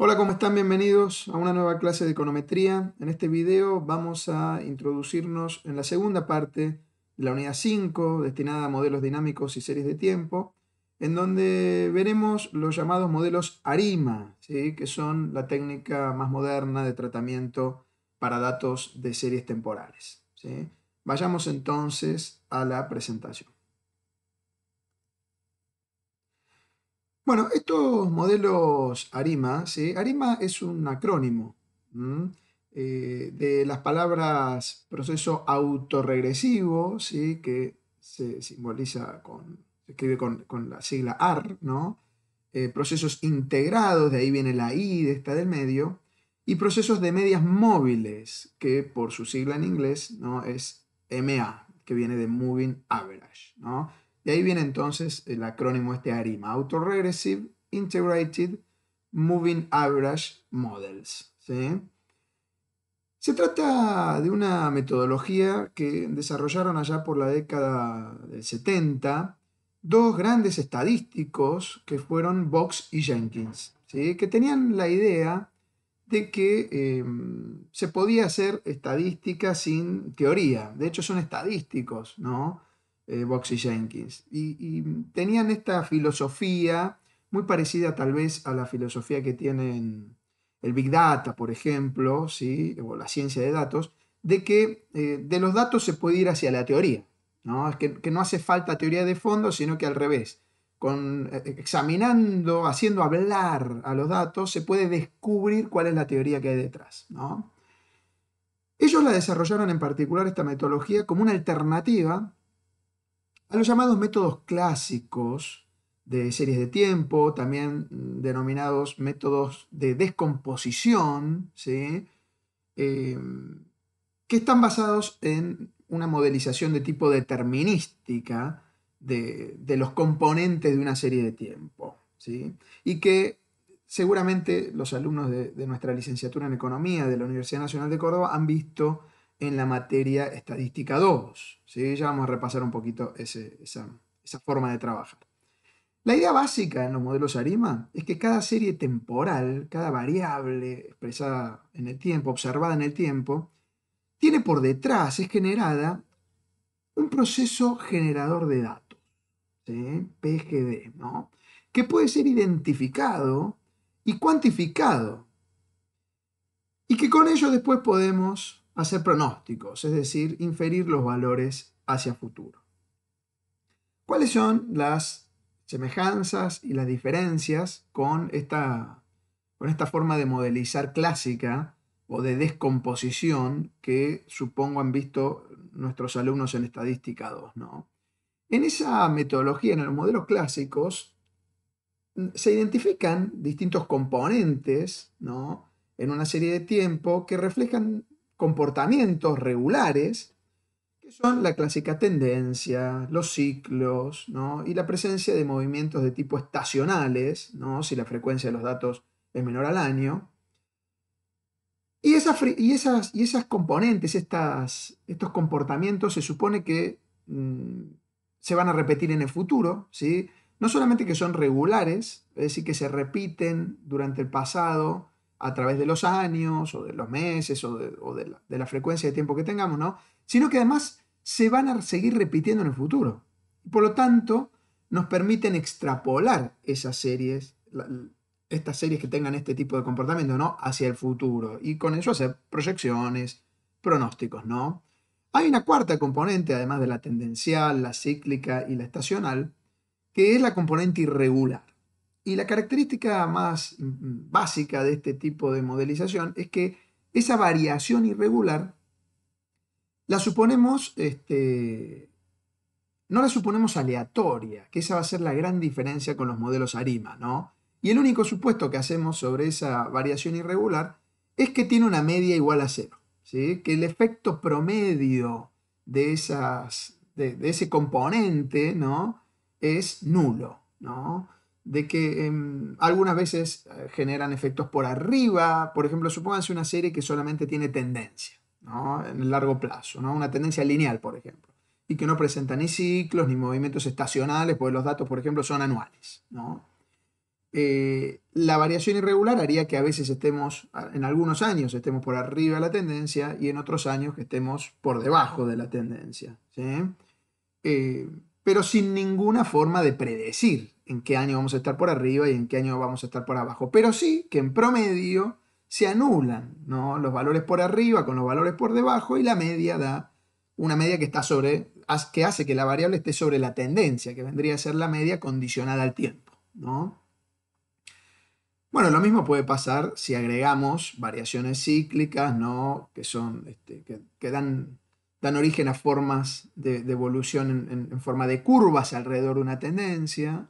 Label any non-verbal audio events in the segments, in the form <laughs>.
Hola, ¿cómo están? Bienvenidos a una nueva clase de econometría. En este video vamos a introducirnos en la segunda parte de la unidad 5, destinada a modelos dinámicos y series de tiempo, en donde veremos los llamados modelos ARIMA, que son la técnica más moderna de tratamiento para datos de series temporales. Vayamos entonces a la presentación. Bueno, estos modelos ARIMA, ¿sí? ARIMA es un acrónimo eh, de las palabras proceso autorregresivo, ¿sí? que se simboliza con, se escribe con, la sigla AR, ¿no? Eh, procesos integrados, de ahí viene la I de esta del medio, y procesos de medias móviles, que por su sigla en inglés ¿no? es MA, que viene de Moving Average. ¿no? Y ahí viene entonces el acrónimo este ARIMA, Autoregressive Integrated Moving Average Models. Se trata de una metodología que desarrollaron allá por la década del 70 dos grandes estadísticos que fueron Box y Jenkins, que tenían la idea de que em, se podía hacer estadística sin teoría. De hecho, son estadísticos, ¿no? Eh, ...Box y Jenkins. Y, tenían esta filosofía muy parecida tal vez a la filosofía que tienen el Big Data, por ejemplo, ¿sí? o la ciencia de datos, de que eh, de los datos se puede ir hacia la teoría. ¿no? Es que, no hace falta teoría de fondo, sino que al revés. Con, eh, examinando, haciendo hablar a los datos, se puede descubrir cuál es la teoría que hay detrás. Ellos la desarrollaron en particular esta metodología como una alternativa a los llamados métodos clásicos de series de tiempo, también denominados métodos de descomposición, em, que están basados en una modelización de tipo determinística de, de los componentes de una serie de tiempo, y que seguramente los alumnos de, de nuestra licenciatura en Economía de la Universidad Nacional de Córdoba han visto en la materia estadística 2. ¿sí? Ya vamos a repasar un poquito esa, forma de trabajar. La idea básica en los modelos ARIMA es que cada serie temporal, cada variable expresada en el tiempo, observada en el tiempo, tiene por detrás, es generada, un proceso generador de datos, PGD, que puede ser identificado y cuantificado, y que con ello después podemos hacer pronósticos, es decir, inferir los valores hacia futuro. ¿Cuáles son las semejanzas y las diferencias con esta, con esta forma de modelizar clásica o de descomposición que supongo han visto nuestros alumnos en estadística 2? ¿no? En esa metodología, en los modelos clásicos, se identifican distintos componentes ¿no? en una serie de tiempo que reflejan comportamientos regulares, que son la clásica tendencia, los ciclos y la presencia de movimientos de tipo estacionales, ¿no? si la frecuencia de los datos es menor al año. Y esas, y esas, componentes, estas, estos comportamientos se supone que mm, se van a repetir en el futuro, ¿sí? no solamente que son regulares, es decir, que se repiten durante el pasado, a través de los años o de los meses o, de, la, frecuencia de tiempo que tengamos, ¿no? Sino que además se van a seguir repitiendo en el futuro. Por lo tanto, nos permiten extrapolar esas series, estas series que tengan este tipo de comportamiento, ¿no? Hacia el futuro. Y con eso hacer proyecciones, pronósticos, ¿no? Hay una cuarta componente, además de la tendencial, la cíclica y la estacional, que es la componente irregular. Y la característica más mm, mm, básica de este tipo de modelización es que esa variación irregular la suponemos, este, no la suponemos aleatoria, que esa va a ser la gran diferencia con los modelos ARIMA, ¿no? Y el único supuesto que hacemos sobre esa variación irregular es que tiene una media igual a cero, ¿sí? que el efecto promedio de, esas, de, ese componente ¿no? es nulo. ¿no? de que em, algunas veces eh, generan efectos por arriba, por ejemplo, supónganse una serie que solamente tiene tendencia, En el largo plazo, ¿no? Una tendencia lineal, por ejemplo, y que no presenta ni ciclos ni movimientos estacionales, porque los datos, por ejemplo, son anuales, eh, la variación irregular haría que a veces estemos, en algunos años estemos por arriba de la tendencia y en otros años que estemos por debajo de la tendencia, eh, pero sin ninguna forma de predecir en qué año vamos a estar por arriba y en qué año vamos a estar por abajo, pero sí que en promedio se anulan ¿no? los valores por arriba con los valores por debajo y la media da una media que está sobre, que hace que la variable esté sobre la tendencia, que vendría a ser la media condicionada al tiempo. ¿no? Bueno, lo mismo puede pasar si agregamos variaciones cíclicas, ¿no? que son, este, que dan dan origen a formas de, evolución en, forma de curvas alrededor de una tendencia,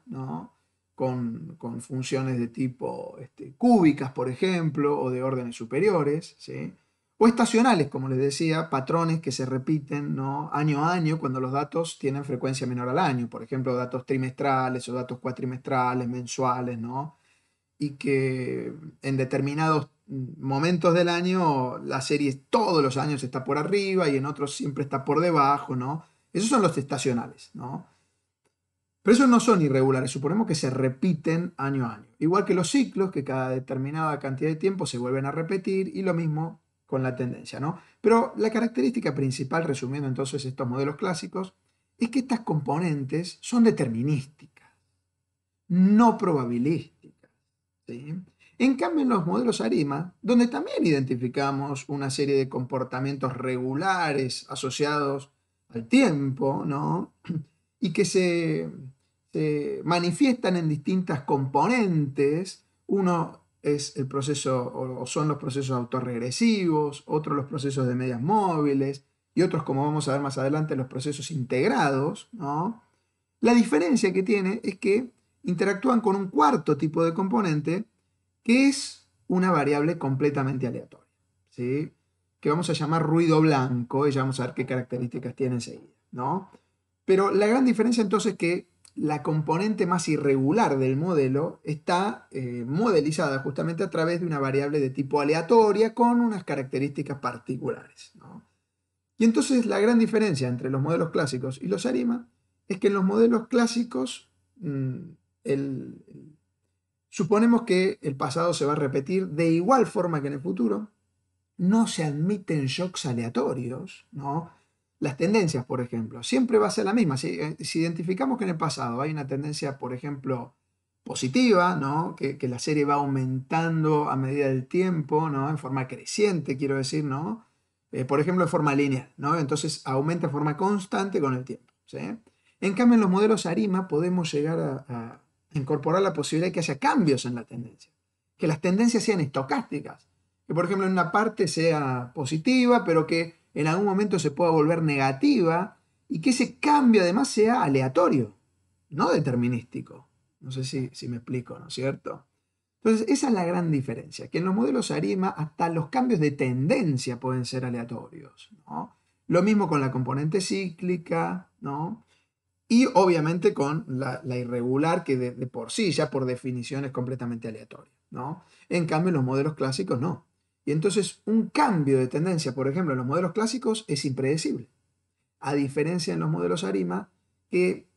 con, funciones de tipo este, cúbicas, por ejemplo, o de órdenes superiores, o estacionales, como les decía, patrones que se repiten ¿no? año a año cuando los datos tienen frecuencia menor al año, por ejemplo, datos trimestrales o datos cuatrimestrales, mensuales, ¿no? y que en determinados momentos del año la serie todos los años está por arriba y en otros siempre está por debajo, ¿no? Esos son los estacionales, ¿no? Pero esos no son irregulares, suponemos que se repiten año a año. Igual que los ciclos, que cada determinada cantidad de tiempo se vuelven a repetir, y lo mismo con la tendencia, ¿no? Pero la característica principal, resumiendo entonces estos modelos clásicos, es que estas componentes son determinísticas, no probabilísticas, ¿sí? En cambio, en los modelos ARIMA, donde también identificamos una serie de comportamientos regulares asociados al tiempo, <clears throat> Y que se, manifiestan en distintas componentes. Uno es el proceso, o son los procesos autorregresivos, otro los procesos de medias móviles, y otros, como vamos a ver más adelante, los procesos integrados, La diferencia que tiene es que interactúan con un cuarto tipo de componente es una variable completamente aleatoria, ¿sí? que vamos a llamar ruido blanco y ya vamos a ver qué características tiene enseguida. ¿no? Pero la gran diferencia entonces es que la componente más irregular del modelo está eh, modelizada justamente a través de una variable de tipo aleatoria con unas características particulares. Y entonces la gran diferencia entre los modelos clásicos y los ARIMA es que en los modelos clásicos mm, el, Suponemos que el pasado se va a repetir de igual forma que en el futuro. No se admiten shocks aleatorios, ¿no? Las tendencias, por ejemplo, siempre va a ser la misma. Si, eh, identificamos que en el pasado hay una tendencia, por ejemplo, positiva, ¿no? Que, la serie va aumentando a medida del tiempo, ¿no? En forma creciente, quiero decir, ¿no? Eh, por ejemplo, en forma lineal, ¿no? Entonces aumenta de forma constante con el tiempo, En cambio, en los modelos ARIMA podemos llegar a incorporar la posibilidad de que haya cambios en la tendencia, que las tendencias sean estocásticas, que por ejemplo en una parte sea positiva, pero que en algún momento se pueda volver negativa y que ese cambio además sea aleatorio, no determinístico. No sé si, me explico, ¿no es cierto? Entonces, esa es la gran diferencia, que en los modelos ARIMA hasta los cambios de tendencia pueden ser aleatorios, ¿no? Lo mismo con la componente cíclica, ¿no? y obviamente con la, irregular que de, por sí ya por definición es completamente aleatoria. ¿no? En cambio, en los modelos clásicos no. Y entonces un cambio de tendencia, por ejemplo, en los modelos clásicos es impredecible. A diferencia en los modelos ARIMA, que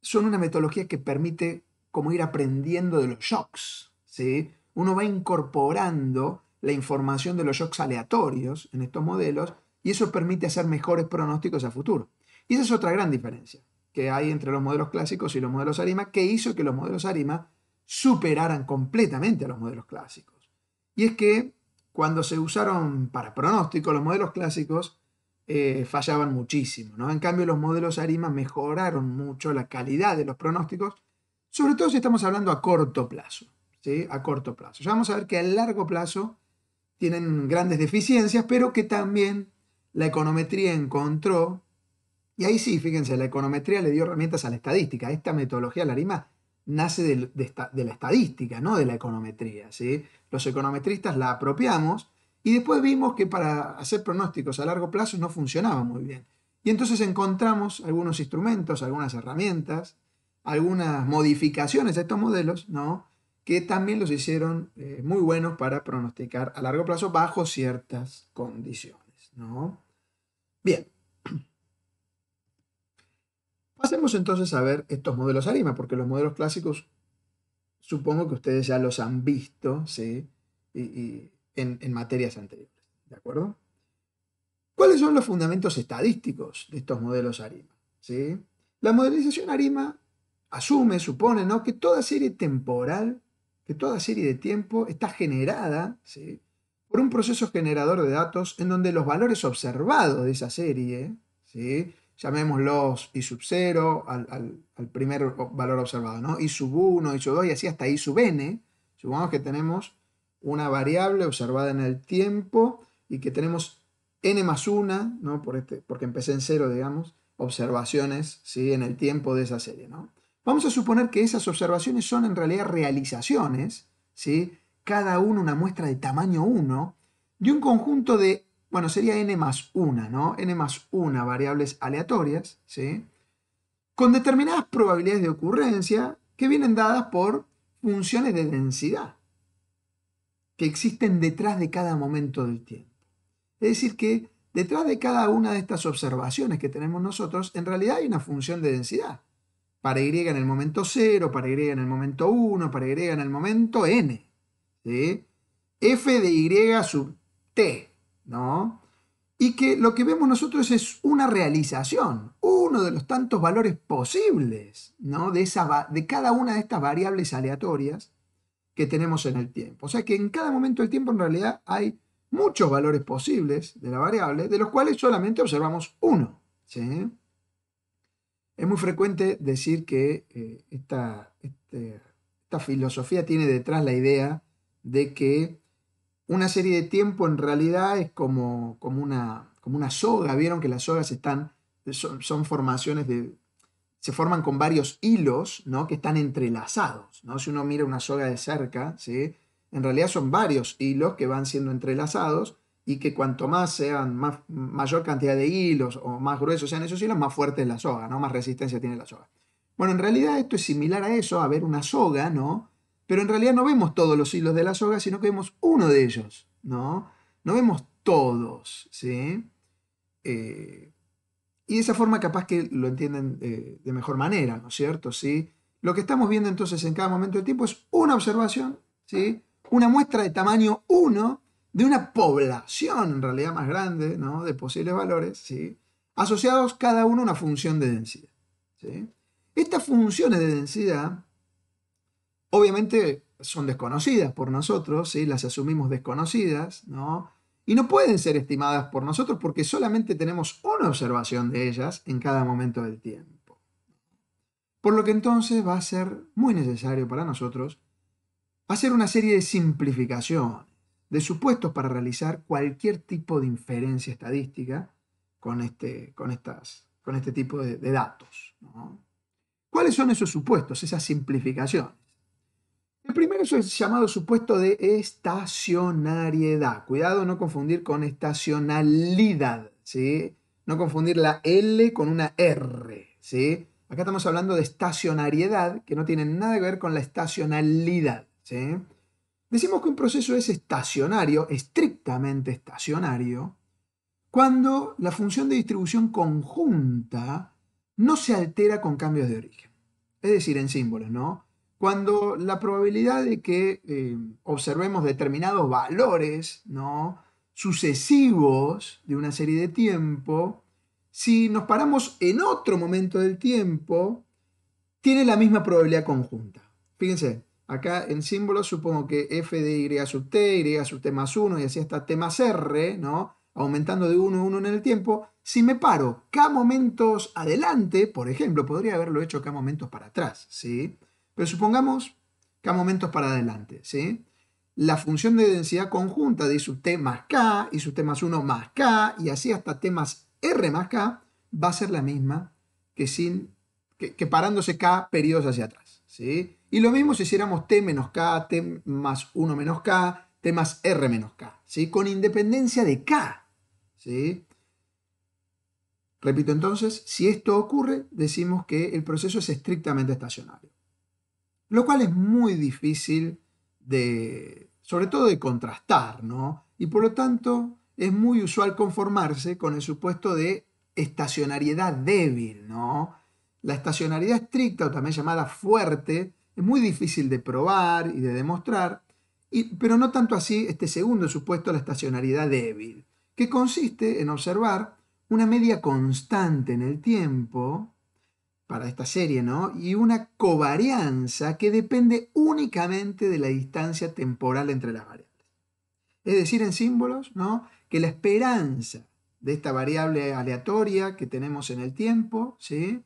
son una metodología que permite como ir aprendiendo de los shocks. ¿sí? Uno va incorporando la información de los shocks aleatorios en estos modelos y eso permite hacer mejores pronósticos a futuro. Y esa es otra gran diferencia que hay entre los modelos clásicos y los modelos ARIMA, que hizo que los modelos ARIMA superaran completamente a los modelos clásicos. Y es que cuando se usaron para pronóstico los modelos clásicos, eh, fallaban muchísimo. ¿no? En cambio, los modelos ARIMA mejoraron mucho la calidad de los pronósticos, sobre todo si estamos hablando a corto plazo. ¿sí? A corto plazo. Ya vamos a ver que a largo plazo tienen grandes deficiencias, pero que también la econometría encontró y ahí sí, fíjense, la econometría le dio herramientas a la estadística. Esta metodología, la RIMA, nace de, la estadística, no de la econometría. ¿sí? Los econometristas la apropiamos y después vimos que para hacer pronósticos a largo plazo no funcionaba muy bien. Y entonces encontramos algunos instrumentos, algunas herramientas, algunas modificaciones a estos modelos, ¿no? que también los hicieron eh, muy buenos para pronosticar a largo plazo bajo ciertas condiciones. ¿no? Bien, Pasemos entonces a ver estos modelos ARIMA, porque los modelos clásicos supongo que ustedes ya los han visto ¿sí? en, materias anteriores. ¿De acuerdo? ¿Cuáles son los fundamentos estadísticos de estos modelos ARIMA? ¿Sí? La modelización ARIMA asume, supone, ¿no? que toda serie temporal, que toda serie de tiempo está generada ¿sí? por un proceso generador de datos en donde los valores observados de esa serie ¿sí? llamémoslos I sub 0 al, primer valor observado, ¿no? I sub 1, I sub 2 y así hasta I sub n. Supongamos que tenemos una variable observada en el tiempo y que tenemos n más 1, ¿no? Por este, porque empecé en 0, digamos, observaciones ¿sí? en el tiempo de esa serie, ¿no? Vamos a suponer que esas observaciones son en realidad realizaciones, ¿sí? cada una una muestra de tamaño 1, de un conjunto de bueno, sería n más 1, ¿no? n más 1 variables aleatorias, ¿sí? Con determinadas probabilidades de ocurrencia que vienen dadas por funciones de densidad que existen detrás de cada momento del tiempo. Es decir, que detrás de cada una de estas observaciones que tenemos nosotros, en realidad hay una función de densidad. Para Y en el momento 0, para Y en el momento 1, para Y en el momento n. ¿sí? f de Y sub t ¿no? Y que lo que vemos nosotros es una realización, uno de los tantos valores posibles, ¿no? De, esa, de cada una de estas variables aleatorias que tenemos en el tiempo. O sea que en cada momento del tiempo en realidad hay muchos valores posibles de la variable, de los cuales solamente observamos uno. Es muy frecuente decir que eh, esta, este, esta, filosofía tiene detrás la idea de que una serie de tiempo en realidad es como, como, una, como una soga. Vieron que las sogas están, son, formaciones de, se forman con varios hilos ¿no? que están entrelazados. ¿no? Si uno mira una soga de cerca, ¿sí? en realidad son varios hilos que van siendo entrelazados y que cuanto más sean, más, mayor cantidad de hilos o más gruesos sean esos hilos, más fuerte es la soga, ¿no? más resistencia tiene la soga. Bueno, en realidad esto es similar a eso, a ver una soga, ¿no? Pero en realidad no vemos todos los hilos de la soga, sino que vemos uno de ellos, ¿no? No vemos todos, ¿sí? Eh, y de esa forma capaz que lo entienden eh, de mejor manera, ¿no es cierto? ¿Sí? Lo que estamos viendo entonces en cada momento de tiempo es una observación, ¿sí? Una muestra de tamaño 1 de una población en realidad más grande, ¿no? De posibles valores, ¿sí? Asociados cada uno a una función de densidad, ¿sí? Estas funciones de densidad obviamente son desconocidas por nosotros, las asumimos desconocidas, Y no pueden ser estimadas por nosotros porque solamente tenemos una observación de ellas en cada momento del tiempo. Por lo que entonces va a ser muy necesario para nosotros hacer una serie de simplificaciones, de supuestos para realizar cualquier tipo de inferencia estadística con este, con estas, con este tipo de, datos. ¿Cuáles son esos supuestos, esas simplificaciones? primero eso es llamado supuesto de estacionariedad. Cuidado no confundir con estacionalidad, ¿sí? No confundir la L con una R, ¿sí? Acá estamos hablando de estacionariedad, que no tiene nada que ver con la estacionalidad, ¿sí? Decimos que un proceso es estacionario, estrictamente estacionario, cuando la función de distribución conjunta no se altera con cambios de origen. Es decir, en símbolos, ¿no? Cuando la probabilidad de que eh, observemos determinados valores ¿no? sucesivos de una serie de tiempo, si nos paramos en otro momento del tiempo, tiene la misma probabilidad conjunta. Fíjense, acá en símbolos supongo que f de y sub t, y sub t más 1 y así hasta t más r, ¿no? aumentando de 1 a 1 en el tiempo, si me paro k momentos adelante, por ejemplo, podría haberlo hecho k momentos para atrás, ¿sí? Pero supongamos que a momentos para adelante, ¿sí? La función de densidad conjunta de su t más k, y sub t más 1 más k, y así hasta t más r más k, va a ser la misma que, sin, que, parándose k periodos hacia atrás, ¿sí? Y lo mismo si hiciéramos t menos k, t más 1 menos k, t más r menos k, ¿sí? Con independencia de k, Repito entonces, si esto ocurre, decimos que el proceso es estrictamente estacionario lo cual es muy difícil de, sobre todo de contrastar, ¿no? Y por lo tanto es muy usual conformarse con el supuesto de estacionariedad débil, ¿no? La estacionariedad estricta o también llamada fuerte es muy difícil de probar y de demostrar, y, pero no tanto así este segundo supuesto, la estacionariedad débil, que consiste en observar una media constante en el tiempo para esta serie, ¿no? Y una covarianza que depende únicamente de la distancia temporal entre las variables. Es decir, en símbolos, ¿no? Que la esperanza de esta variable aleatoria que tenemos en el tiempo, ¿sí?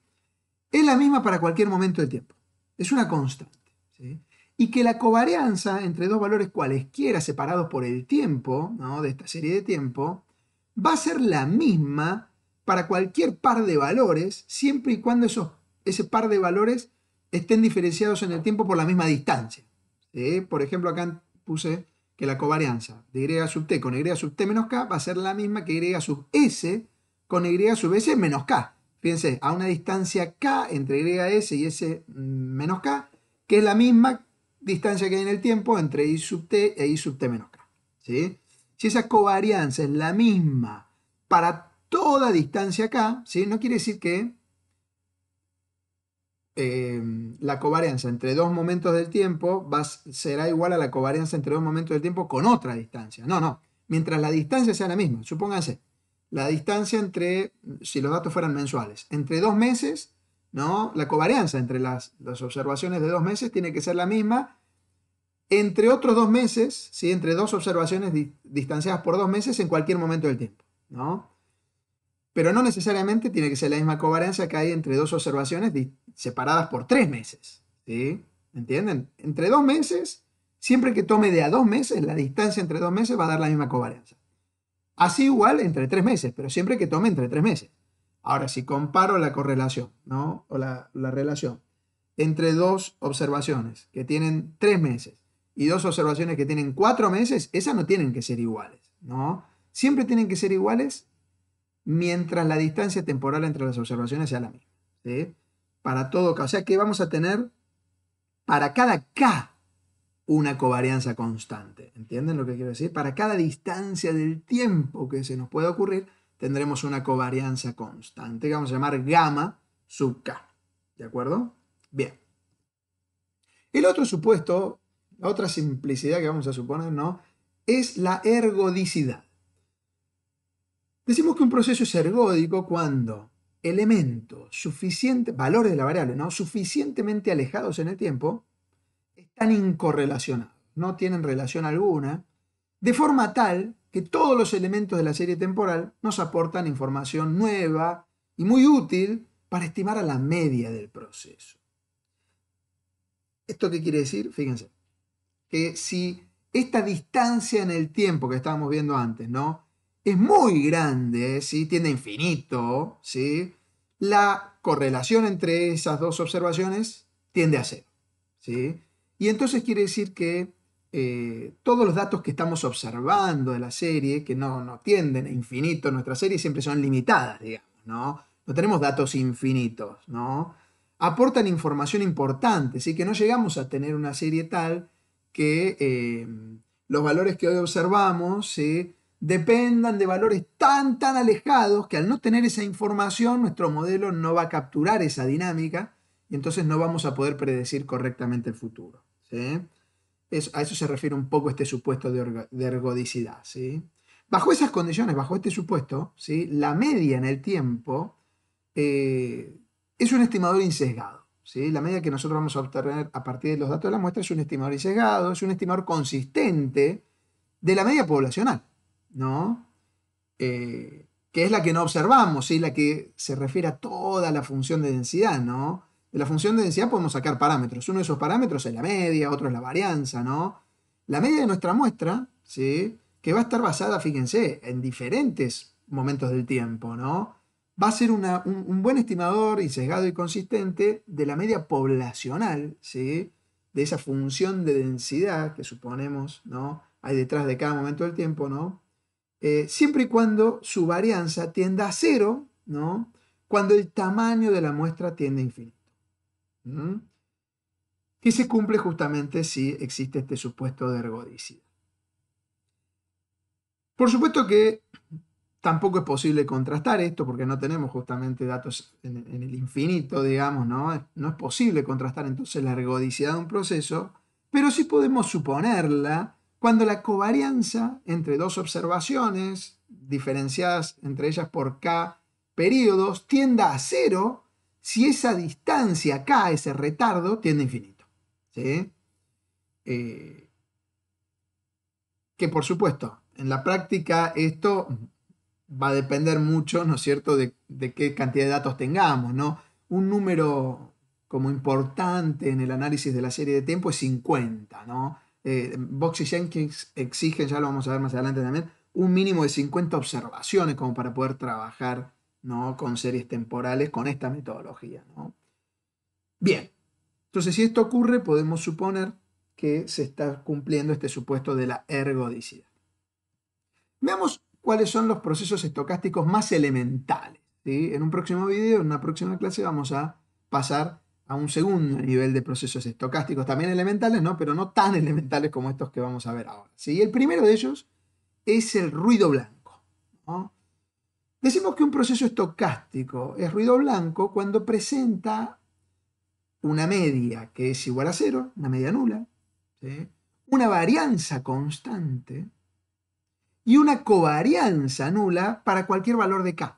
Es la misma para cualquier momento del tiempo. Es una constante, ¿sí? Y que la covarianza entre dos valores cualesquiera separados por el tiempo, ¿no? De esta serie de tiempo, va a ser la misma para cualquier par de valores, siempre y cuando ese par de valores estén diferenciados en el tiempo por la misma distancia. Por ejemplo, acá puse que la covarianza de y sub t con y sub t menos k va a ser la misma que y sub s con y sub s menos k. Fíjense, a una distancia k entre y s y s menos k, que es la misma distancia que hay en el tiempo entre y sub t e i sub t menos k. Si esa covarianza es la misma para toda distancia acá, ¿sí? no quiere decir que em, la covarianza entre dos momentos del tiempo será igual a la covarianza entre dos momentos del tiempo con otra distancia. No, no. Mientras la distancia sea la misma, supónganse, la distancia entre, si los datos fueran mensuales, entre dos meses, ¿no? La covarianza entre las, observaciones de dos meses tiene que ser la misma entre otros dos meses, ¿sí? entre dos observaciones distanciadas por dos meses en cualquier momento del tiempo. ¿no? pero no necesariamente tiene que ser la misma covarianza que hay entre dos observaciones separadas por tres meses. ¿sí? ¿Entienden? Entre dos meses, siempre que tome de a dos meses, la distancia entre dos meses va a dar la misma covarianza. Así igual entre tres meses, pero siempre que tome entre tres meses. Ahora, si comparo la correlación, ¿no? O la, la relación entre dos observaciones que tienen tres meses y dos observaciones que tienen cuatro meses, esas no tienen que ser iguales, ¿no? Siempre tienen que ser iguales mientras la distancia temporal entre las observaciones sea la misma. Para todo K. O sea que vamos a tener para cada K una covarianza constante. ¿Entienden lo que quiero decir? Para cada distancia del tiempo que se nos pueda ocurrir, tendremos una covarianza constante que vamos a llamar gamma sub K. ¿De acuerdo? Bien. El otro supuesto, la otra simplicidad que vamos a suponer, ¿no? Es la ergodicidad. Decimos que un proceso es ergódico cuando elementos suficientes, valores de la variable, ¿no? suficientemente alejados en el tiempo, están incorrelacionados, no tienen relación alguna, de forma tal que todos los elementos de la serie temporal nos aportan información nueva y muy útil para estimar a la media del proceso. ¿Esto qué quiere decir? Fíjense, que si esta distancia en el tiempo que estábamos viendo antes, ¿no? es muy grande, ¿sí? tiende a infinito, ¿sí? la correlación entre esas dos observaciones tiende a cero. ¿sí? Y entonces quiere decir que eh, todos los datos que estamos observando de la serie, que no, tienden a infinito, nuestra serie siempre son limitadas, digamos, ¿no? No tenemos datos infinitos, ¿no? Aportan información importante, ¿sí? que no llegamos a tener una serie tal que eh, los valores que hoy observamos, ¿sí? dependan de valores tan, tan alejados que al no tener esa información nuestro modelo no va a capturar esa dinámica y entonces no vamos a poder predecir correctamente el futuro. a eso se refiere un poco este supuesto de, ergodicidad. Bajo esas condiciones, bajo este supuesto, ¿sí? la media en el tiempo eh, es un estimador insesgado. ¿sí? La media que nosotros vamos a obtener a partir de los datos de la muestra es un estimador insesgado, es un estimador consistente de la media poblacional. ¿no? Eh, que es la que no observamos, ¿sí? la que se refiere a toda la función de densidad, ¿no? De la función de densidad podemos sacar parámetros. Uno de esos parámetros es la media, otro es la varianza, ¿no? La media de nuestra muestra, ¿sí? Que va a estar basada, fíjense, en diferentes momentos del tiempo, ¿no? Va a ser un, un, buen estimador y sesgado y consistente de la media poblacional, ¿sí? De esa función de densidad que suponemos, ¿no? Hay detrás de cada momento del tiempo, ¿no? Eh, siempre y cuando su varianza tienda a cero, ¿no? cuando el tamaño de la muestra tiende a infinito. Y se cumple justamente si existe este supuesto de ergodicidad. Por supuesto que tampoco es posible contrastar esto porque no tenemos justamente datos en, el infinito, digamos, ¿no? No es posible contrastar entonces la ergodicidad de un proceso, pero sí podemos suponerla cuando la covarianza entre dos observaciones, diferenciadas entre ellas por k periodos, tienda a cero si esa distancia k, ese retardo, tiende a infinito. Eh, que por supuesto, en la práctica esto va a depender mucho, ¿no es cierto?, de, de, qué cantidad de datos tengamos, ¿no? Un número como importante en el análisis de la serie de tiempo es 50, ¿no? eh, Box y Jenkins exigen, ya lo vamos a ver más adelante también, un mínimo de 50 observaciones como para poder trabajar ¿no? con series temporales con esta metodología. ¿no? Bien, entonces si esto ocurre podemos suponer que se está cumpliendo este supuesto de la ergodicidad. Veamos cuáles son los procesos estocásticos más elementales. ¿sí? En un próximo video, en una próxima clase, vamos a pasar a un segundo nivel de procesos estocásticos, también elementales, ¿no? pero no tan <laughs> elementales como estos que vamos a ver ahora. el primero de ellos es el ruido blanco. Decimos que un proceso estocástico es ruido blanco cuando presenta una media que es igual a cero, una media nula, una varianza constante y una covarianza nula para cualquier valor de k,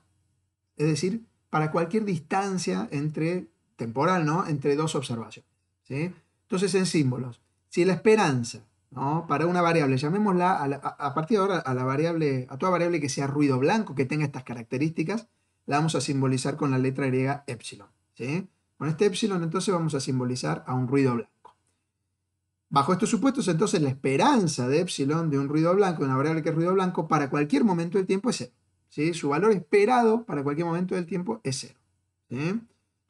es decir, para cualquier distancia entre temporal, ¿no? Entre dos observaciones. ¿sí? Entonces, en símbolos, si la esperanza, ¿no? Para una variable, llamémosla a, partir de ahora a la variable, a toda variable que sea ruido blanco, que tenga estas características, la vamos a simbolizar con la letra griega epsilon, ¿sí? Con este epsilon entonces vamos a simbolizar a un ruido blanco. Bajo estos supuestos, entonces la esperanza de epsilon de un ruido blanco, de una variable que es ruido blanco, para cualquier momento del tiempo es cero. ¿sí? Su valor esperado para cualquier momento del tiempo es cero. ¿sí?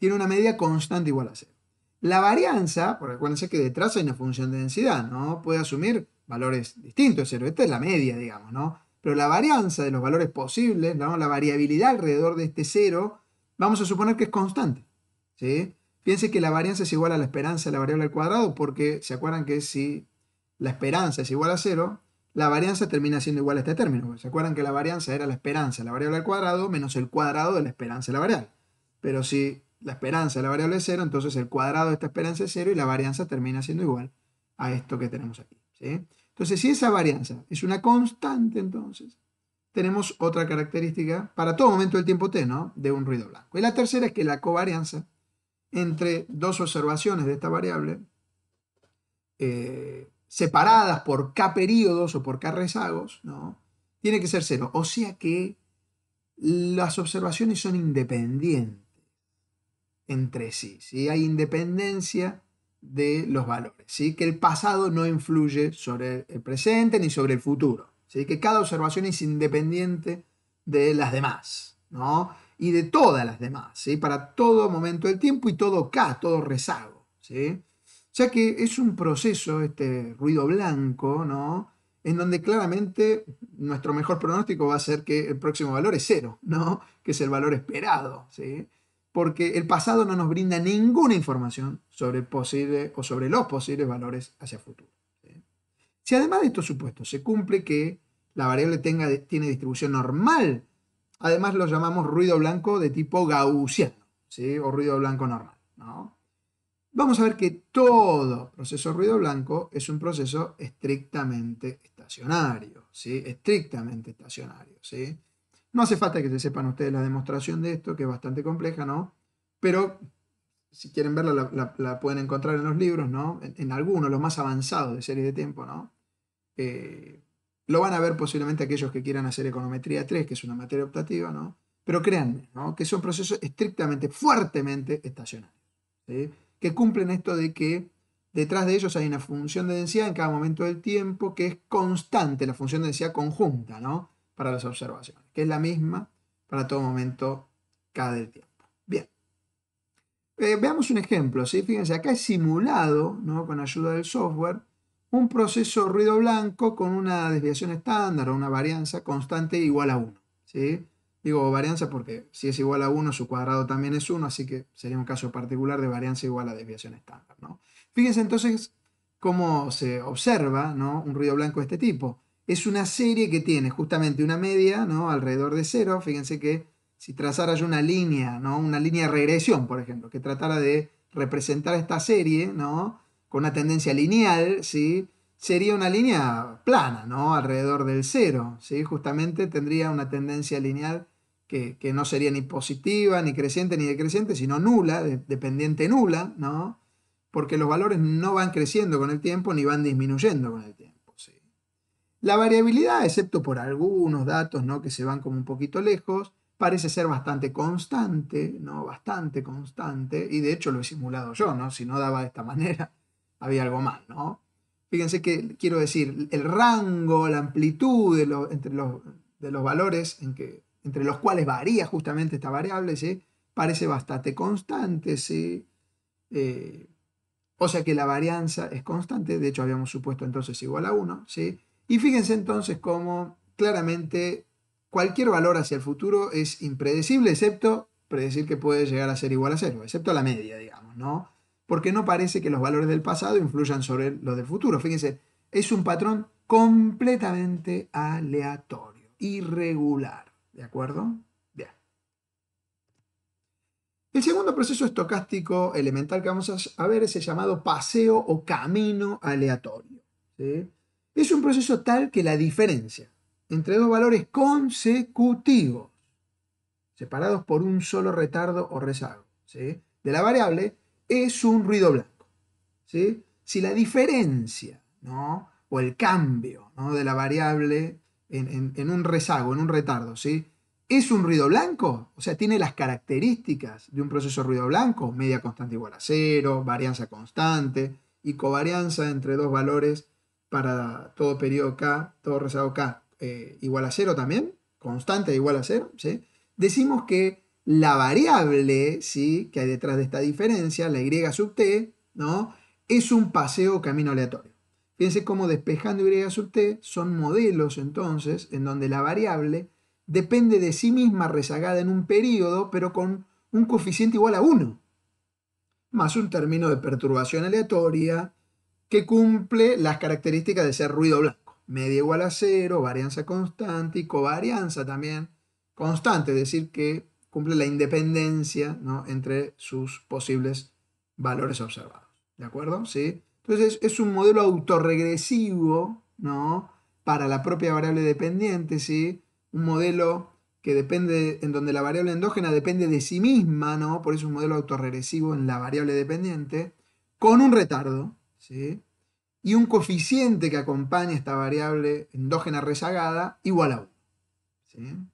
tiene una media constante igual a cero. La varianza, porque acuérdense que detrás hay una función de densidad, ¿no? Puede asumir valores distintos de cero. Esta es la media, digamos, ¿no? Pero la varianza de los valores posibles, La variabilidad alrededor de este cero, vamos a suponer que es constante, ¿sí? Piense que la varianza es igual a la esperanza de la variable al cuadrado, porque se acuerdan que si la esperanza es igual a cero, la varianza termina siendo igual a este término. ¿Se acuerdan que la varianza era la esperanza de la variable al cuadrado menos el cuadrado de la esperanza de la variable? Pero si la esperanza de la variable es cero, entonces el cuadrado de esta esperanza es cero y la varianza termina siendo igual a esto que tenemos aquí. Entonces, si esa varianza es una constante, entonces tenemos otra característica para todo momento del tiempo t, ¿no? De un ruido blanco. Y la tercera es que la covarianza entre dos observaciones de esta variable, eh, separadas por k periodos o por k rezagos, ¿no? Tiene que ser cero. O sea que las observaciones son independientes entre sí, ¿sí? Hay independencia de los valores, ¿sí? Que el pasado no influye sobre el presente ni sobre el futuro, ¿sí? Que cada observación es independiente de las demás, Y de todas las demás, ¿sí? Para todo momento del tiempo y todo K, todo rezago, ¿sí? Ya que es un proceso, este ruido blanco, ¿no? en donde claramente nuestro mejor pronóstico va a ser que el próximo valor es cero, ¿no? Que es el valor esperado, ¿sí? porque el pasado no nos brinda ninguna información sobre posible o sobre los posibles valores hacia el futuro. Si además de estos supuestos se cumple que la variable tenga, tiene distribución normal, además lo llamamos ruido blanco de tipo gaussiano, o ruido blanco normal. Vamos a ver que todo proceso ruido blanco es un proceso estrictamente estacionario, ¿sí? estrictamente estacionario. ¿sí? No hace falta que se sepan ustedes la demostración de esto, que es bastante compleja, ¿no? Pero si quieren verla, la, pueden encontrar en los libros, ¿no? En, algunos, los más avanzados de series de tiempo, ¿no? Eh, lo van a ver posiblemente aquellos que quieran hacer econometría 3, que es una materia optativa, ¿no? Pero créanme, ¿no? Que son procesos estrictamente, fuertemente estacionarios, Que cumplen esto de que detrás de ellos hay una función de densidad en cada momento del tiempo que es constante, la función de densidad conjunta, ¿no? Para las observaciones que es la misma para todo momento, cada del tiempo. Bien. Eh, veamos un ejemplo, ¿sí? Fíjense, acá es simulado, ¿no? Con ayuda del software, un proceso ruido blanco con una desviación estándar o una varianza constante igual a 1, ¿sí? Digo varianza porque si es igual a 1, su cuadrado también es 1, así que sería un caso particular de varianza igual a desviación estándar, ¿no? Fíjense entonces cómo se observa, ¿no? Un ruido blanco de este tipo es una serie que tiene justamente una media ¿no? alrededor de cero. Fíjense que si trazara yo una línea, ¿no? una línea de regresión, por ejemplo, que tratara de representar esta serie ¿no? con una tendencia lineal, sería una línea plana, ¿no? alrededor del cero. Justamente tendría una tendencia lineal que, no sería ni positiva, ni creciente, ni decreciente, sino nula, dependiente nula, ¿no? porque los valores no van creciendo con el tiempo ni van disminuyendo con el tiempo. La variabilidad, excepto por algunos datos ¿no? que se van como un poquito lejos, parece ser bastante constante, ¿no? bastante constante, y de hecho lo he simulado yo, ¿no? si no daba de esta manera, <laughs> había algo más. ¿no? Fíjense que quiero decir, el rango, la amplitud de, entre los, de los valores en que, entre los cuales varía justamente esta variable, ¿sí? parece bastante constante, ¿sí? Eh, o sea que la varianza es constante, de hecho habíamos supuesto entonces igual a 1, ¿sí? Y fíjense entonces cómo claramente cualquier valor hacia el futuro es impredecible, excepto predecir que puede llegar a ser igual a cero, excepto a la media, digamos, ¿no? Porque no parece que los valores del pasado influyan sobre los del futuro. Fíjense, es un patrón completamente aleatorio, irregular, ¿de acuerdo? Bien. El segundo proceso estocástico elemental que vamos a ver es el llamado paseo o camino aleatorio. ¿sí? es un proceso tal que la diferencia entre dos valores consecutivos, separados por un solo retardo o rezago, de la variable, es un ruido blanco. Si la diferencia ¿no? o el cambio de la variable en, un rezago, en un retardo, es un ruido blanco, o sea, tiene las características de un proceso ruido blanco, media constante igual a cero, varianza constante y covarianza entre dos valores para todo periodo K, todo rezado K eh, igual a cero también, constante igual a cero, decimos que la variable ¿sí? que hay detrás de esta diferencia, la y sub t, ¿no? es un paseo camino aleatorio. Fíjense cómo despejando y sub t son modelos entonces en donde la variable depende de sí misma rezagada en un periodo, pero con un coeficiente igual a 1, más un término de perturbación aleatoria, que cumple las características de ser ruido blanco. Media igual a cero, varianza constante y covarianza también constante, es decir, que cumple la independencia entre sus posibles valores observados. ¿De acuerdo? ¿Sí? Entonces es un modelo autorregresivo ¿no? para la propia variable dependiente, ¿sí? un modelo que depende, en donde la variable endógena depende de sí misma, ¿no? Por eso es un modelo autorregresivo en la variable dependiente, con un retardo, y un coeficiente que acompaña esta variable endógena rezagada igual a 1.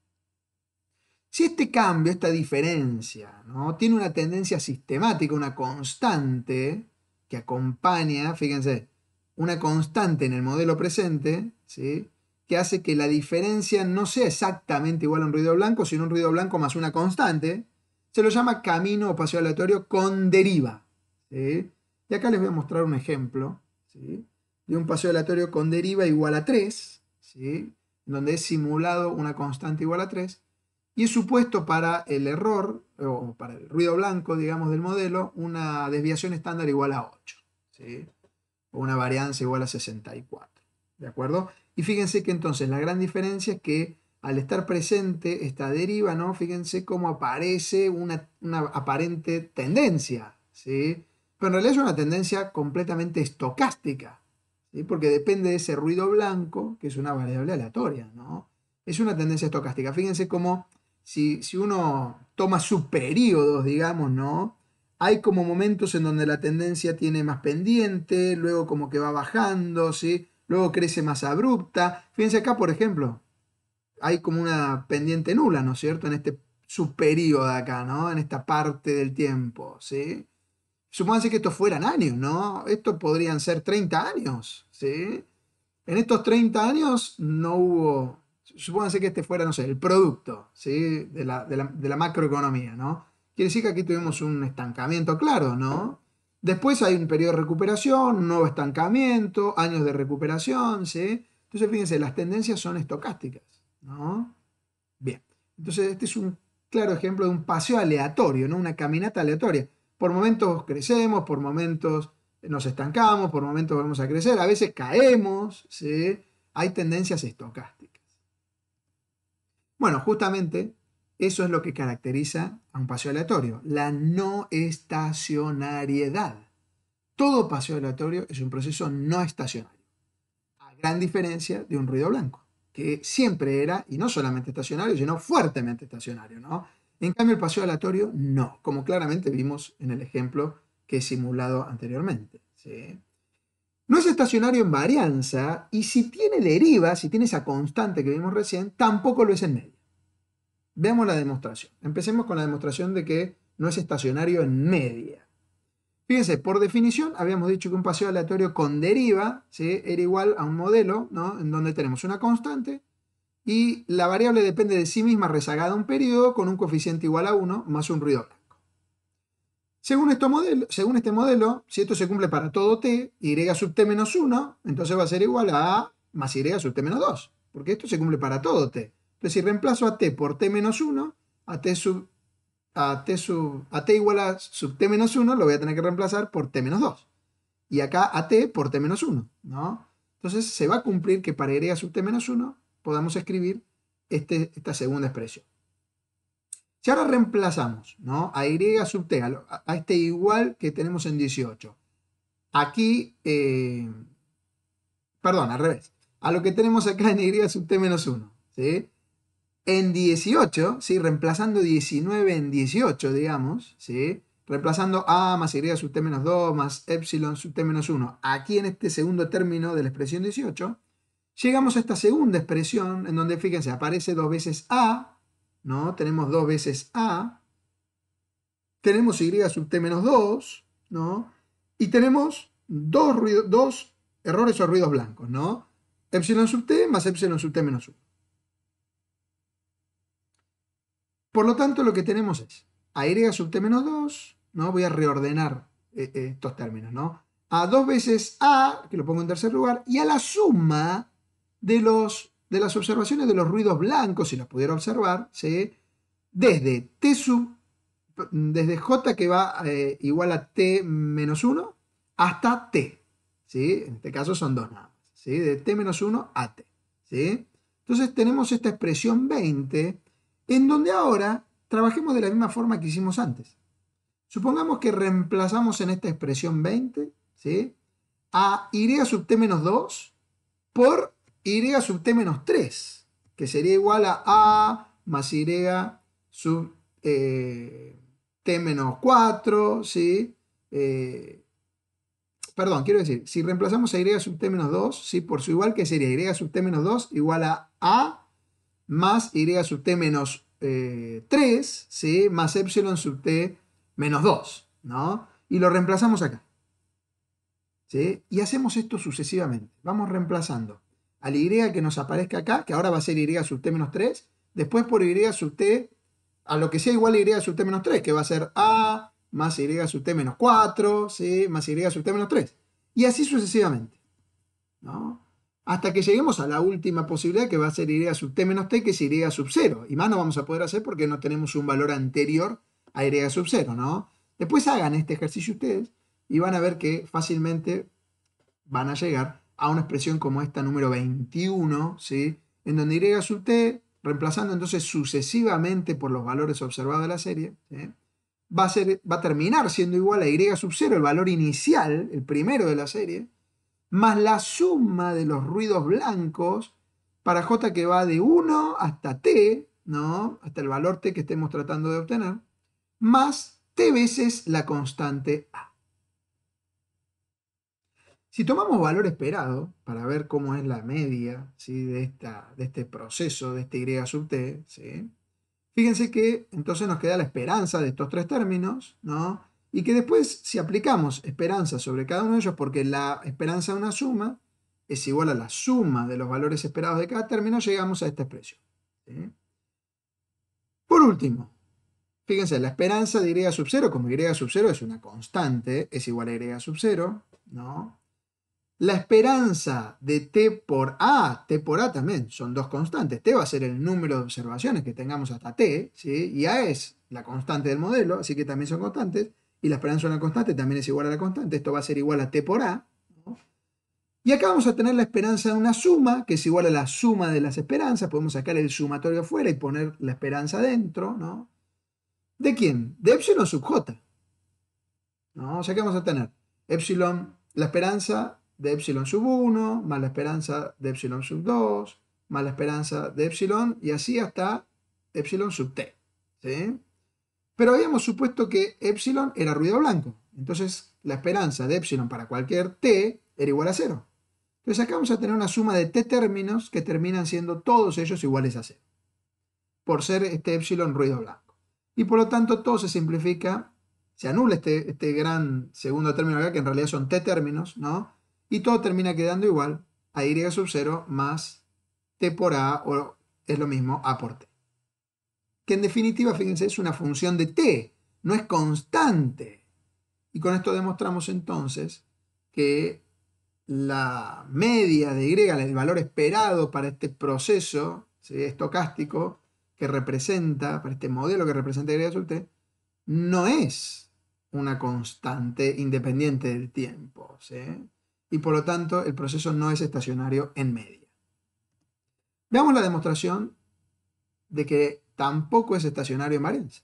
Si este cambio, esta diferencia, ¿no? tiene una tendencia sistemática, una constante que acompaña, fíjense, una constante en el modelo presente, ¿sí? que hace que la diferencia no sea exactamente igual a un ruido blanco, sino un ruido blanco más una constante, se lo llama camino o paseo aleatorio con deriva. ¿sí? Y acá les voy a mostrar un ejemplo ¿sí? de un paseo aleatorio con deriva igual a 3, ¿sí? donde es simulado una constante igual a 3, y es supuesto para el error, o para el ruido blanco, digamos, del modelo, una desviación estándar igual a 8, ¿sí? o una varianza igual a 64. ¿De acuerdo? Y fíjense que entonces la gran diferencia es que al estar presente esta deriva, ¿no? Fíjense cómo aparece una, una aparente tendencia, ¿sí? Pero en realidad es una tendencia completamente estocástica, ¿sí? porque depende de ese ruido blanco, que es una variable aleatoria. ¿no? Es una tendencia estocástica. Fíjense cómo si, uno toma sus digamos, ¿no? Hay como momentos en donde la tendencia tiene más pendiente, luego como que va bajando, ¿sí? Luego crece más abrupta. Fíjense acá, por ejemplo, hay como una pendiente nula, ¿no es cierto? En este subperíodo acá, ¿no? En esta parte del tiempo, ¿sí? Supónganse que estos fueran años, ¿no? Estos podrían ser 30 años, ¿sí? En estos 30 años no hubo, supónganse que este fuera, no sé, el producto, ¿sí? De la, macroeconomía, ¿no? Quiere decir que aquí tuvimos un estancamiento, claro, ¿no? Después hay un periodo de recuperación, nuevo estancamiento, años de recuperación, ¿sí? Entonces, fíjense, las tendencias son estocásticas, ¿no? Bien, entonces este es un claro ejemplo de un paseo aleatorio, ¿no? Una caminata aleatoria. Por momentos crecemos, por momentos nos estancamos, por momentos volvemos a crecer, a veces caemos, ¿sí? hay tendencias estocásticas. Bueno, justamente eso es lo que caracteriza a un paseo aleatorio, la no estacionariedad. Todo paseo aleatorio es un proceso no estacionario, a gran diferencia de un ruido blanco, que siempre era, y no solamente estacionario, sino fuertemente estacionario, ¿no? En cambio, el paseo aleatorio no, como claramente vimos en el ejemplo que he simulado anteriormente. No es estacionario en varianza y si tiene deriva, si tiene esa constante que vimos recién, tampoco lo es en media. Veamos la demostración. Empecemos con la demostración de que no es estacionario en media. Fíjense, por definición habíamos dicho que un paseo aleatorio con deriva era igual a un modelo en donde tenemos una constante y la variable depende de sí misma rezagada un periodo con un coeficiente igual a 1 más un ruido blanco. Según, esto modelo, según este modelo, si esto se cumple para todo t, y sub t menos 1, entonces va a ser igual a más y sub t menos 2, porque esto se cumple para todo t. Entonces si reemplazo a t por t menos 1, a t a t, a t igual a sub t menos 1 lo voy a tener que reemplazar por t menos 2. Y acá a t por t menos 1, ¿no? Entonces se va a cumplir que para y sub t menos 1 podamos escribir este, esta segunda expresión. Si ahora reemplazamos ¿no? a y sub t, a, este igual que tenemos en 18, aquí, eh, perdón, al revés, a lo que tenemos acá en y sub t menos 1, En 18, reemplazando 19 en 18, digamos, reemplazando a más y sub t menos 2 más epsilon sub t menos 1, aquí en este segundo término de la expresión 18, Llegamos a esta segunda expresión en donde, fíjense, aparece dos veces A, ¿no? Tenemos dos veces A, tenemos Y sub T menos 2, ¿no? Y tenemos dos, dos errores o ruidos blancos, ¿no? Epsilon sub T más Epsilon sub T menos 1. Por lo tanto, lo que tenemos es a y sub t menos 2, ¿no? voy a reordenar eh, eh, estos términos, ¿no? a dos veces a, que lo pongo en tercer lugar, y a la suma de, los, de las observaciones de los ruidos blancos, si las pudiera observar, desde T sub, desde J que va eh, igual a T menos 1 hasta T. ¿sí? En este caso son dos nada más. De T menos 1 a T. Entonces tenemos esta expresión 20 en donde ahora trabajemos de la misma forma que hicimos antes. Supongamos que reemplazamos en esta expresión 20 a y sub t menos 2 por y sub t menos 3, que sería igual a a más y sub eh, t menos 4, ¿sí? Eh, perdón, quiero decir, si reemplazamos a y sub t menos 2, ¿sí? Por su igual, que sería y sub t menos 2 igual a a más y sub t menos 3, eh, ¿sí? Más epsilon sub t menos 2, ¿no? Y lo reemplazamos acá. ¿Sí? Y hacemos esto sucesivamente. Vamos reemplazando al y que nos aparezca acá, que ahora va a ser y sub t menos 3, después por y sub t, a lo que sea igual y sub t menos 3, que va a ser a más y sub t menos 4, más y sub t menos 3. Y así sucesivamente. ¿no? Hasta que lleguemos a la última posibilidad, que va a ser y sub t menos t, que es y sub 0. Y más no vamos a poder hacer porque no tenemos un valor anterior a y sub 0, ¿no? Después hagan este ejercicio ustedes y van a ver que fácilmente van a llegar a una expresión como esta número 21, ¿sí? en donde y sub t, reemplazando entonces sucesivamente por los valores observados de la serie, va, a ser, va a terminar siendo igual a y sub 0, el valor inicial, el primero de la serie, más la suma de los ruidos blancos para j que va de 1 hasta t, ¿no? hasta el valor t que estemos tratando de obtener, más t veces la constante a. Si tomamos valor esperado para ver cómo es la media de, esta, de este proceso, de este Y sub t, fíjense que entonces nos queda la esperanza de estos tres términos, ¿no? y que después si aplicamos esperanza sobre cada uno de ellos, porque la esperanza de una suma es igual a la suma de los valores esperados de cada término, llegamos a esta expresión. Por último, fíjense, la esperanza de y sub 0, como y sub 0 es una constante, es igual a y sub 0, ¿no? La esperanza de T por A, T por A también son dos constantes. T va a ser el número de observaciones que tengamos hasta T, ¿sí? y A es la constante del modelo, así que también son constantes. Y la esperanza de una constante también es igual a la constante. Esto va a ser igual a T por A. Y acá vamos a tener la esperanza de una suma, que es igual a la suma de las esperanzas. Podemos sacar el sumatorio afuera y poner la esperanza dentro ¿no? ¿De quién? De epsilon sub j. ¿no? O sea que vamos a tener epsilon, la esperanza de epsilon sub 1, más la esperanza de epsilon sub 2, más la esperanza de epsilon, y así hasta epsilon sub t. ¿sí? Pero habíamos supuesto que epsilon era ruido blanco. Entonces la esperanza de epsilon para cualquier t era igual a cero. Entonces acá vamos a tener una suma de t términos que terminan siendo todos ellos iguales a 0 Por ser este epsilon ruido blanco. Y por lo tanto todo se simplifica, se anula este, este gran segundo término acá, que en realidad son t términos, ¿no? Y todo termina quedando igual a y sub 0 más t por a o es lo mismo a por t. Que en definitiva, fíjense, es una función de t, no es constante. Y con esto demostramos entonces que la media de y, el valor esperado para este proceso estocástico que representa, para este modelo que representa y sub t, no es una constante independiente del tiempo. ¿sí? y por lo tanto el proceso no es estacionario en media. Veamos la demostración de que tampoco es estacionario en varianza.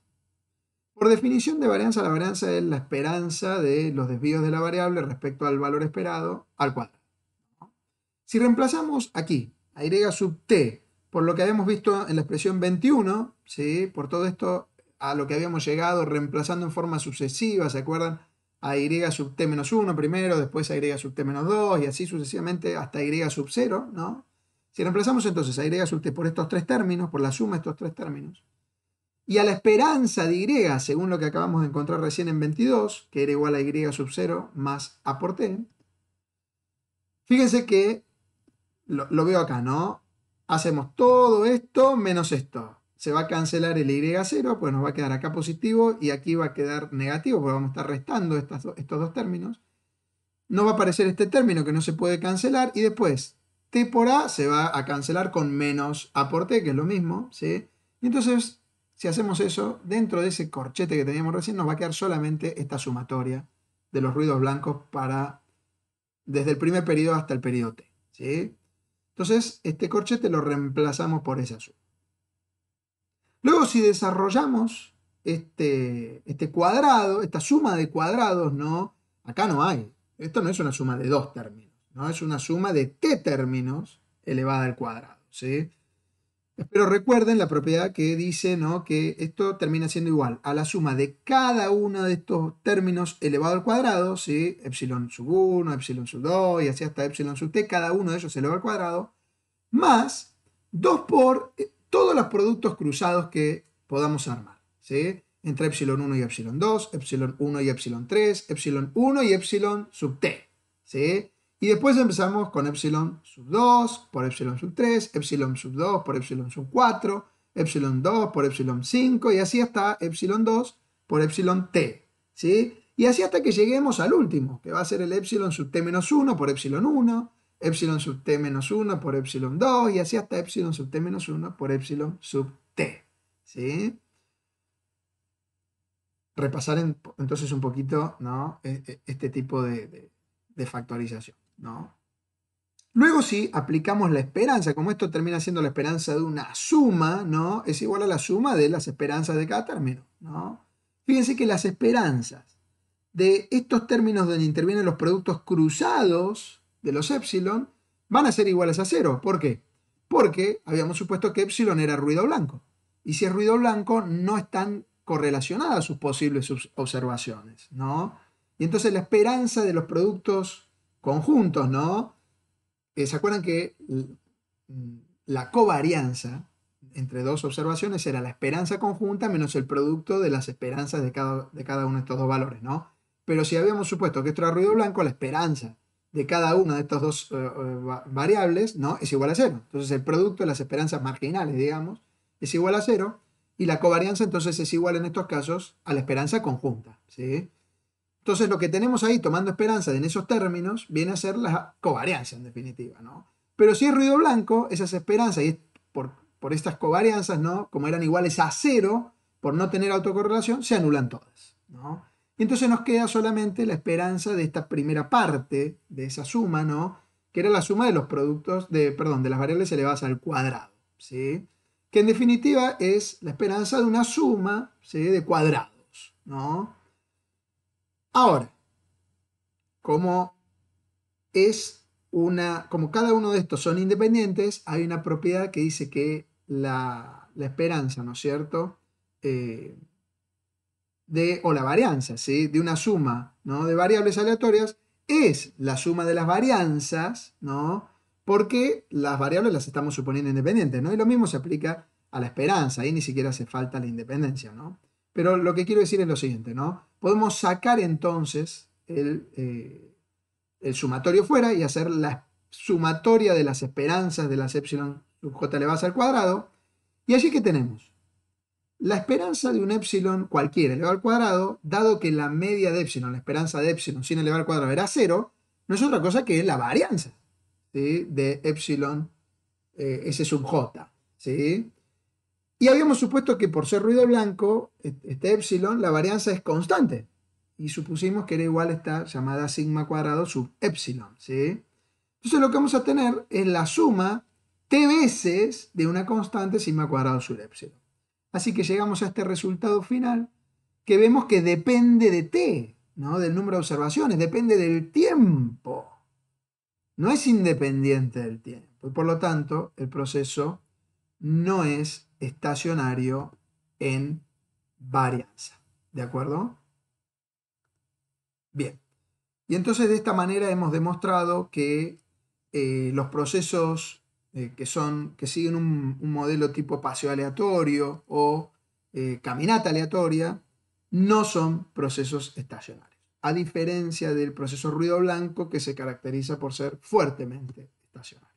Por definición de varianza, la varianza es la esperanza de los desvíos de la variable respecto al valor esperado al cuadrado. Si reemplazamos aquí a y sub t por lo que habíamos visto en la expresión 21, ¿sí? por todo esto a lo que habíamos llegado reemplazando en forma sucesiva, ¿se acuerdan? a y sub t menos 1 primero, después a y sub t menos 2 y así sucesivamente hasta y sub 0, ¿no? Si reemplazamos entonces a y sub t por estos tres términos, por la suma de estos tres términos, y a la esperanza de y, según lo que acabamos de encontrar recién en 22, que era igual a y sub 0 más a por t, fíjense que lo, veo acá, ¿no? Hacemos todo esto menos esto se va a cancelar el Y0, pues nos va a quedar acá positivo y aquí va a quedar negativo, porque vamos a estar restando estos dos términos. No va a aparecer este término que no se puede cancelar y después T por A se va a cancelar con menos A por T, que es lo mismo, ¿sí? entonces, si hacemos eso, dentro de ese corchete que teníamos recién nos va a quedar solamente esta sumatoria de los ruidos blancos para desde el primer periodo hasta el periodo T, Entonces, este corchete lo reemplazamos por esa azul. Luego, si desarrollamos este, este, cuadrado, esta suma de cuadrados, no, acá no hay. Esto no es una suma de dos términos, no es una suma de t términos elevada al cuadrado. ¿sí? Pero recuerden la propiedad que dice ¿no? que esto termina siendo igual a la suma de cada uno de estos términos elevado al cuadrado, ¿sí? epsilon sub 1, epsilon sub 2 y así hasta epsilon sub t, cada uno de ellos elevado al cuadrado, más 2 por todos los productos cruzados que podamos armar, ¿sí? Entre epsilon 1 y epsilon 2, epsilon 1 y epsilon 3, epsilon 1 y epsilon sub t, ¿sí? Y después empezamos con epsilon sub 2 por epsilon sub 3, epsilon sub 2 por epsilon sub 4, epsilon 2 por epsilon 5 y así hasta epsilon 2 por epsilon t, ¿sí? Y así hasta que lleguemos al último, que va a ser el epsilon sub t menos 1 por epsilon 1, epsilon sub t menos 1 por epsilon 2 y así hasta epsilon sub t menos 1 por epsilon sub t. ¿sí? Repasar entonces un poquito ¿no? E, e, este tipo de, de, factorización. ¿no? Luego si aplicamos la esperanza, como esto termina siendo la esperanza de una suma, ¿no? es igual a la suma de las esperanzas de cada término. ¿no? Fíjense que las esperanzas de estos términos donde intervienen los productos cruzados de los epsilon van a ser iguales a cero. ¿Por qué? Porque habíamos supuesto que epsilon era ruido blanco. Y si es ruido blanco, no están correlacionadas sus posibles observaciones, ¿no? Y entonces la esperanza de los productos conjuntos, ¿no? Eh, ¿Se acuerdan que la covarianza entre dos observaciones era la esperanza conjunta menos el producto de las esperanzas de cada, de cada uno de estos dos valores, ¿no? Pero si habíamos supuesto que esto era ruido blanco, la esperanza de cada una de estas dos eh, eh, variables ¿no? es igual a cero. Entonces el producto de las esperanzas marginales, digamos, es igual a cero y la covarianza entonces es igual en estos casos a la esperanza conjunta. ¿sí? Entonces lo que tenemos ahí tomando esperanza en esos términos viene a ser la covarianza en definitiva. ¿no? Pero si es ruido blanco, esas esperanzas, y por, por estas covarianzas, ¿no? como eran iguales a cero, por no tener autocorrelación, se anulan todas. ¿no? Entonces nos queda solamente la esperanza de esta primera parte, de esa suma, ¿no? Que era la suma de los productos, de, perdón, de las variables elevadas al cuadrado, ¿sí? Que en definitiva es la esperanza de una suma, ¿sí? De cuadrados, ¿no? Ahora, como es una, como cada uno de estos son independientes, hay una propiedad que dice que la, esperanza, ¿no es cierto? Eh, o la varianza ¿sí? de una suma ¿no? de variables aleatorias es la suma de las varianzas, ¿no? porque las variables las estamos suponiendo independientes, ¿no? y lo mismo se aplica a la esperanza, ahí ni siquiera hace falta la independencia. ¿no? Pero lo que quiero decir es lo siguiente, ¿no? podemos sacar entonces el, eh, sumatorio fuera y hacer la sumatoria de las esperanzas de las epsilon sub j elevadas al cuadrado, y allí que tenemos la esperanza de un epsilon cualquiera elevado al cuadrado, dado que la media de epsilon, la esperanza de epsilon sin elevar al cuadrado era cero, no es otra cosa que la varianza de epsilon eh, S sub j. ¿sí? Y habíamos supuesto que por ser ruido blanco, e-, este epsilon, la varianza es constante. Y supusimos que era igual a esta llamada sigma cuadrado sub epsilon. ¿sí? Entonces lo que vamos a tener es la suma t veces de una constante sigma cuadrado sub epsilon. Así que llegamos a este resultado final que vemos que depende de t, ¿no? del número de observaciones, depende del tiempo. No es independiente del tiempo. Y por lo tanto, el proceso no es estacionario en varianza. ¿De acuerdo? Bien. Y entonces de esta manera hemos demostrado que eh, los procesos eh, que, son, que siguen un, modelo tipo paseo aleatorio o eh, caminata aleatoria, no son procesos estacionales. a diferencia del proceso ruido blanco que se caracteriza por ser fuertemente estacional.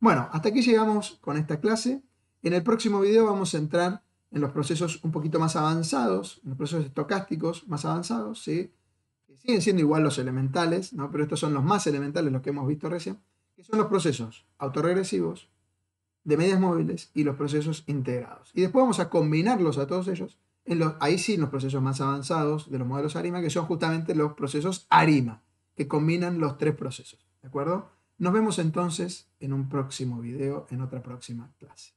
Bueno, hasta aquí llegamos con esta clase. En el próximo video vamos a entrar en los procesos un poquito más avanzados, en los procesos estocásticos más avanzados, que siguen siendo igual los elementales, pero estos son los más elementales, los que hemos visto recién son los procesos autorregresivos, de medias móviles y los procesos integrados. Y después vamos a combinarlos a todos ellos, en los, ahí sí, en los procesos más avanzados de los modelos ARIMA, que son justamente los procesos ARIMA, que combinan los tres procesos. ¿De acuerdo? Nos vemos entonces en un próximo video, en otra próxima clase.